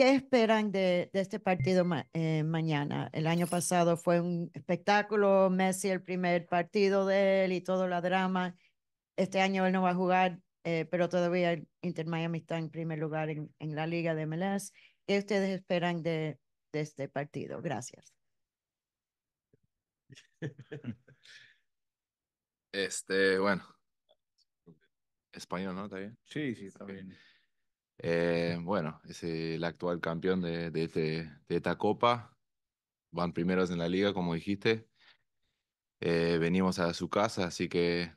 ¿Qué esperan de, este partido eh, mañana? El año pasado fue un espectáculo, Messi el primer partido de él y todo la drama. Este año él no va a jugar, eh, pero todavía Inter Miami está en primer lugar en, la liga de MLS. ¿Qué ustedes esperan de, este partido? Gracias. Este, bueno. Español, ¿no? Sí, sí, está eh, bueno, es el actual campeón de, este, de, esta copa. Van primeros en la liga, como dijiste. Eh, venimos a su casa, así que,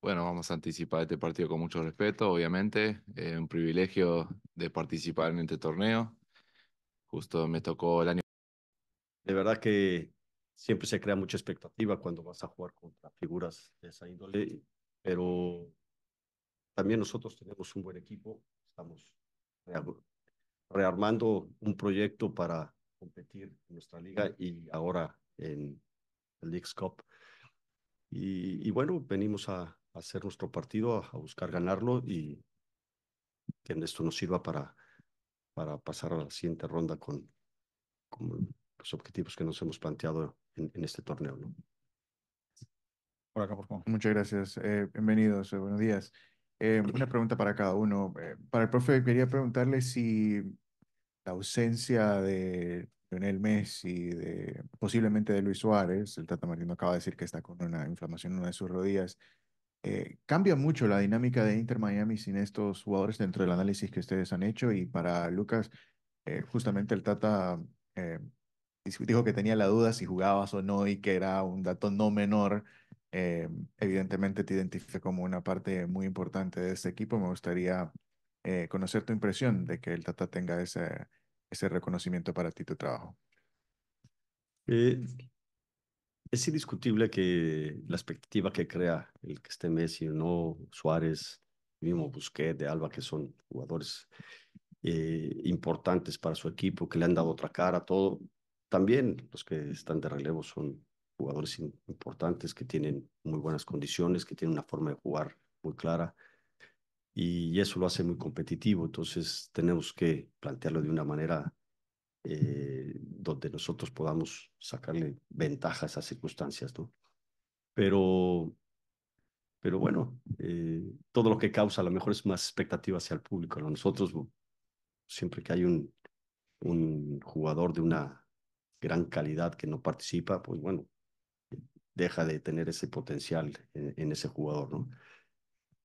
bueno, vamos a anticipar este partido con mucho respeto, obviamente. Eh, un privilegio de participar en este torneo. Justo me tocó el año. De verdad que siempre se crea mucha expectativa cuando vas a jugar contra figuras de esa índole, pero también nosotros tenemos un buen equipo estamos rearmando un proyecto para competir en nuestra liga y ahora en el League's Cup. Y, bueno, venimos a, hacer nuestro partido, a, buscar ganarlo y que esto nos sirva para, para pasar a la siguiente ronda con, con los objetivos que nos hemos planteado en, este torneo. ¿no? Por acá, Muchas gracias. Eh, bienvenidos. buenos días. Eh, una pregunta para cada uno. Eh, para el profe, quería preguntarle si la ausencia de Lionel Messi, de, posiblemente de Luis Suárez, el Tata Martino acaba de decir que está con una inflamación en una de sus rodillas, eh, cambia mucho la dinámica de Inter Miami sin estos jugadores dentro del análisis que ustedes han hecho. Y para Lucas, justamente el Tata dijo que tenía la duda si jugabas o no y que era un dato no menor eh, evidentemente te identifica como una parte muy importante de este equipo. Me gustaría eh, conocer tu impresión de que el Tata tenga ese, ese reconocimiento para ti, tu trabajo. Eh, es indiscutible que la expectativa que crea el que esté Messi o no, Suárez, mismo Busquets, de Alba, que son jugadores importantes para su equipo, que le han dado otra cara, todo. También los que están de relevo son jugadores importantes que tienen muy buenas condiciones, que tienen una forma de jugar muy clara y eso lo hace muy competitivo. Entonces tenemos que plantearlo de una manera eh, donde nosotros podamos sacarle ventaja a esas circunstancias, ¿no? Pero, pero bueno, eh, todo lo que causa a lo mejor es más expectativa hacia el público. Nosotros, siempre que hay un jugador de una gran calidad que no participa, pues bueno, deja de tener ese potencial en, ese jugador, ¿no?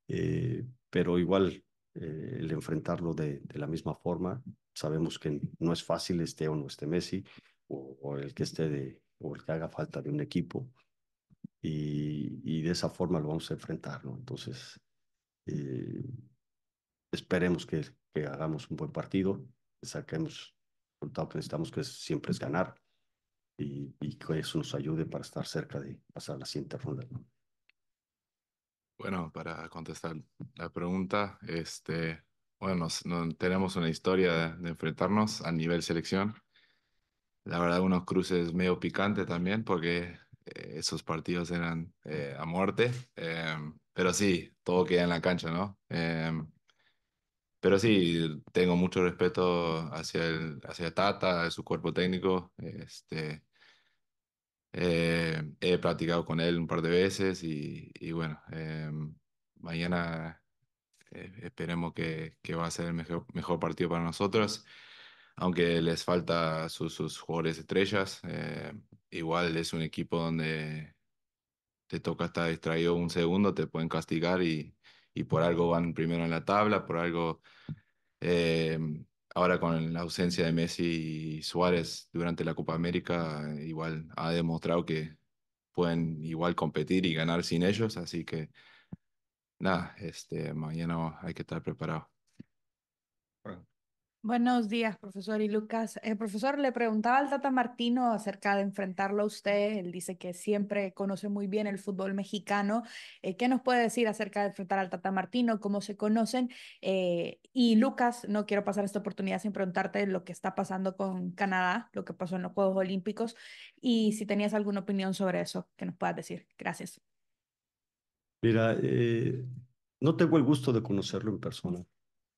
Eh, pero igual eh, el enfrentarlo de, la misma forma, sabemos que no es fácil este o no este Messi o, el que esté de, o el que haga falta de un equipo y, de esa forma lo vamos a enfrentar, ¿no? Entonces, eh, esperemos que, hagamos un buen partido, saquemos el resultado que necesitamos, que siempre es ganar y, que eso nos ayude para estar cerca de pasar la siguiente ronda. Bueno, para contestar la pregunta, este, bueno, no, tenemos una historia de, enfrentarnos a nivel selección. La verdad, unos cruces medio picante también, porque eh, esos partidos eran eh, a muerte. Em, pero sí, todo queda en la cancha, ¿no? Em, pero sí, tengo mucho respeto hacia, el, hacia Tata, su cuerpo técnico. Este, eh, he practicado con él un par de veces y, y bueno, eh, mañana eh, esperemos que, que, va a ser el mejor, mejor partido para nosotros, aunque les falta sus jugadores estrellas. igual es un equipo donde te toca estar distraído un segundo, te pueden castigar y, y por algo van primero en la tabla, por algo em, ahora con la ausencia de Messi y Suárez durante la Copa América, igual ha demostrado que pueden igual competir y ganar sin ellos, así que nada, este, mañana hay que estar preparado. Buenos días, profesor y Lucas. El eh, profesor, le preguntaba al Tata Martino acerca de enfrentarlo a usted. Él dice que siempre conoce muy bien el fútbol mexicano. Eh, ¿Qué nos puede decir acerca de enfrentar al Tata Martino? ¿Cómo se conocen? Eh, y Lucas, no quiero pasar esta oportunidad sin preguntarte lo que está pasando con Canadá, lo que pasó en los Juegos Olímpicos y si tenías alguna opinión sobre eso que nos puedas decir. Gracias. Mira, no tengo el gusto de conocerlo en persona.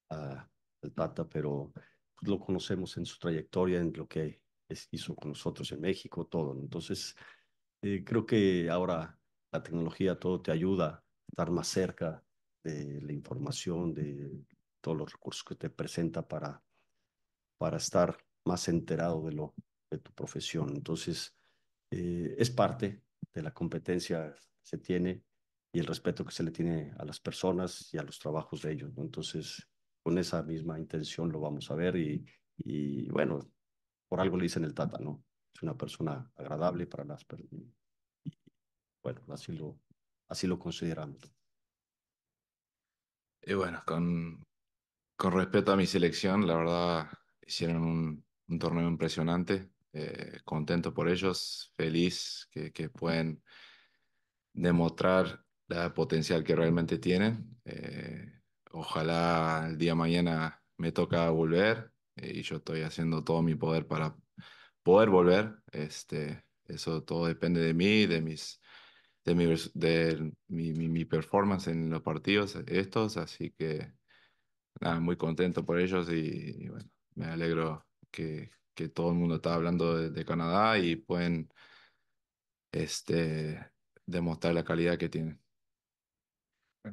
Ah, el Tata, pero pues, lo conocemos en su trayectoria, en lo que hizo con nosotros en México, todo. Entonces, eh, creo que ahora la tecnología, todo te ayuda a estar más cerca de la información, de todos los recursos que te presenta para, para estar más enterado de, lo, de tu profesión. Entonces, eh, es parte de la competencia que se tiene y el respeto que se le tiene a las personas y a los trabajos de ellos. ¿no? Entonces, con esa misma intención lo vamos a ver y, bueno, por algo le dicen el Tata, ¿no? Es una persona agradable para las personas. Bueno, así lo, así lo consideramos. Y bueno, con, con respecto a mi selección, la verdad hicieron un, torneo impresionante. Eh, contento por ellos, feliz que, que, pueden demostrar la potencial que realmente tienen. Eh, Ojalá el día mañana me toca volver eh, y yo estoy haciendo todo mi poder para poder volver. Este, eso todo depende de mí, de mis de, mi, performance en los partidos estos, así que nada, muy contento por ellos y, bueno, me alegro que, todo el mundo está hablando de, Canadá y pueden este, demostrar la calidad que tienen.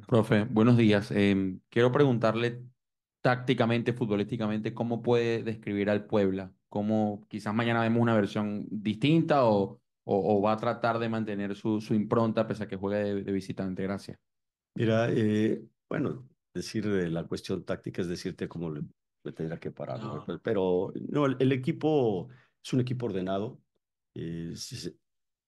Profe, buenos días. Em, quiero preguntarle tácticamente, futbolísticamente, ¿cómo puede describir al Puebla? ¿Cómo quizás mañana vemos una versión distinta o, o, va a tratar de mantener su, su impronta pese a que juegue de, visitante? Gracias. Mira, eh, bueno, decir la cuestión táctica es decirte cómo le, que parar, ah. pero no, el, equipo es un equipo ordenado, eh, se,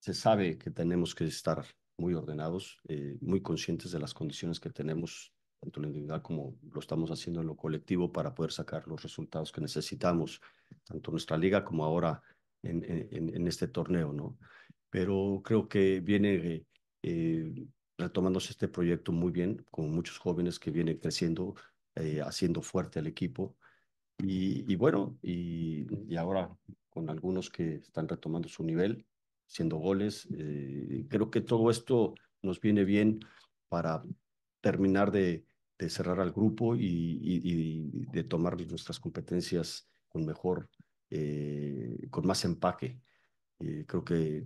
se sabe que tenemos que estar muy ordenados, eh, muy conscientes de las condiciones que tenemos, tanto en lo individual como lo estamos haciendo en lo colectivo, para poder sacar los resultados que necesitamos, tanto en nuestra liga como ahora en, en, este torneo, ¿no? Pero creo que viene eh, retomándose este proyecto muy bien, con muchos jóvenes que vienen creciendo, eh, haciendo fuerte al equipo. Y, bueno, y, y, ahora con algunos que están retomando su nivel, siendo goles. Eh, creo que todo esto nos viene bien para terminar de, cerrar al grupo y, de tomar nuestras competencias con mejor, eh, con más empaque. Eh, creo que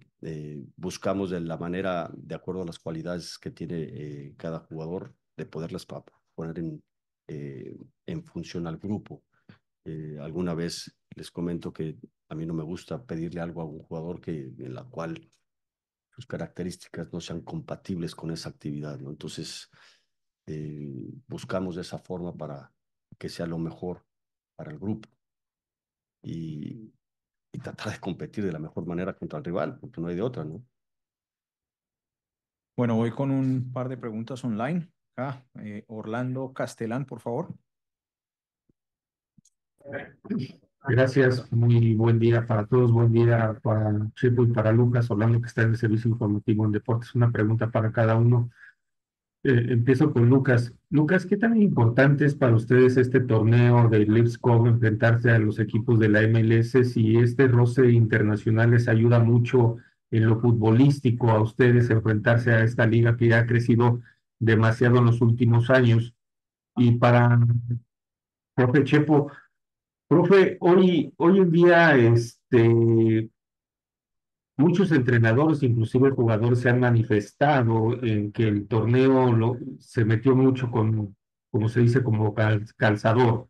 buscamos de la manera, de acuerdo a las cualidades que tiene cada jugador, de poderlas poner en, en función al grupo. alguna vez les comento que a mí no me gusta pedirle algo a un jugador que, en la cual sus características no sean compatibles con esa actividad, ¿no? Entonces, eh, buscamos de esa forma para que sea lo mejor para el grupo y, tratar de competir de la mejor manera contra el rival, porque no hay de otra, ¿no? Bueno, voy con un par de preguntas online. Ah, eh, Orlando Castelán, por favor. Gracias, muy buen día para todos, buen día para Chepo y para Lucas, hablando que está en el servicio informativo en deportes. Una pregunta para cada uno. Eh, empiezo con Lucas. Lucas, ¿qué tan importante es para ustedes este torneo de Lipscomb enfrentarse a los equipos de la MLS? Si este roce internacional les ayuda mucho en lo futbolístico a ustedes enfrentarse a esta liga que ya ha crecido demasiado en los últimos años. Y para profe Chepo, Profe, hoy, hoy en día, este, muchos entrenadores, inclusive jugadores, se han manifestado en que el torneo se metió mucho con, como se dice, como calzador,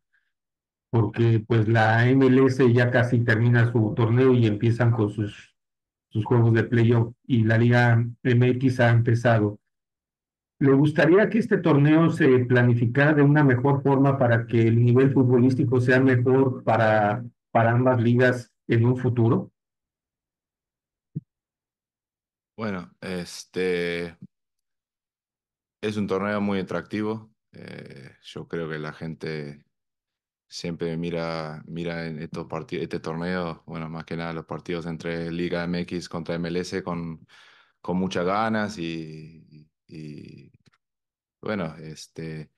porque pues la MLS ya casi termina su torneo y empiezan con sus, sus juegos de playoff y la Liga MX ha empezado. ¿Le gustaría que este torneo se planificara de una mejor forma para que el nivel futbolístico sea mejor para, para ambas ligas en un futuro? Bueno, este es un torneo muy atractivo. Eh, yo creo que la gente siempre mira, mira en estos partidos, este torneo, bueno, más que nada los partidos entre Liga MX contra MLS con, con muchas ganas y, y bueno, este,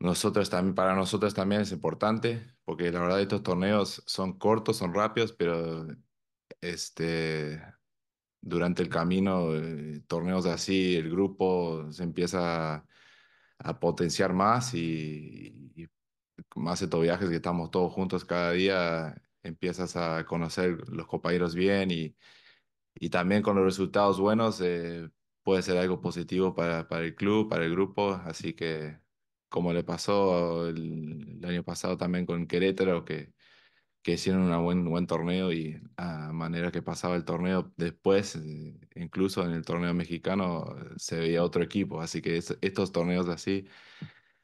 nosotros también, para nosotros también es importante, porque la verdad estos torneos son cortos, son rápidos, pero este, durante el camino, eh, torneos así, el grupo se empieza a, potenciar más y, más estos viajes que estamos todos juntos cada día, empiezas a conocer los compañeros bien y, y también con los resultados buenos. Eh, puede ser algo positivo para, el club, para el grupo, así que como le pasó el, año pasado también con Querétaro, que, que hicieron un buen, buen torneo y a manera que pasaba el torneo después, eh, incluso en el torneo mexicano, se veía otro equipo. Así que estos torneos así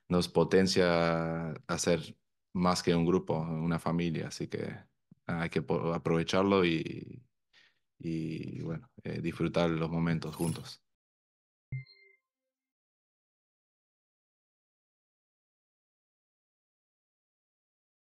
nos potencia a ser más que un grupo, una familia. Así que hay que aprovecharlo y, y bueno, eh, disfrutar los momentos juntos.